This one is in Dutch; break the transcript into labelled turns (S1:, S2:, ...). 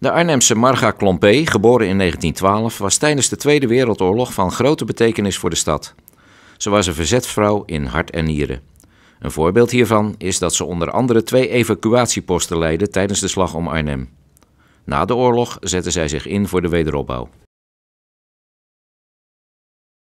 S1: De Arnhemse Marga Klompé, geboren in 1912, was tijdens de Tweede Wereldoorlog van grote betekenis voor de stad. Ze was een verzetvrouw in hart en nieren. Een voorbeeld hiervan is dat ze onder andere twee evacuatieposten leidde tijdens de slag om Arnhem. Na de oorlog zette zij zich in voor de wederopbouw.